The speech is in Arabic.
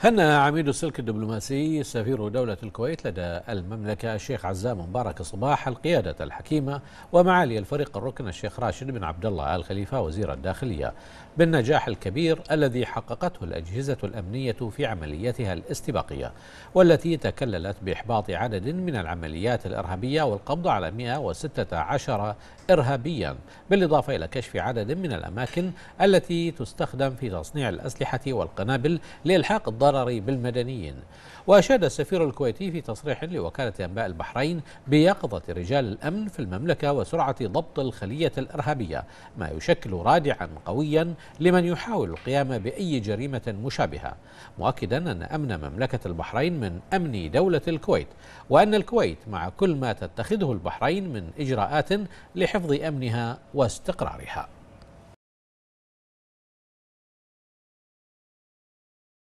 هنأ عميد السلك الدبلوماسي سفير دولة الكويت لدى المملكة الشيخ عزام مبارك صباح القيادة الحكيمة ومعالي الفريق الركن الشيخ راشد بن عبد الله آل خليفة وزير الداخلية بالنجاح الكبير الذي حققته الأجهزة الأمنية في عملياتها الاستباقية والتي تكللت بإحباط عدد من العمليات الإرهابية والقبض على 116 إرهابيا بالإضافة إلى كشف عدد من الأماكن التي تستخدم في تصنيع الأسلحة والقنابل لإلحاق الضرب الضرر بالمدنيين وأشاد السفير الكويتي في تصريح لوكالة أنباء البحرين بيقظة رجال الأمن في المملكة وسرعة ضبط الخلية الإرهابية ما يشكل رادعا قويا لمن يحاول القيام بأي جريمة مشابهة مؤكدا أن أمن مملكة البحرين من أمن دولة الكويت وأن الكويت مع كل ما تتخذه البحرين من إجراءات لحفظ أمنها واستقرارها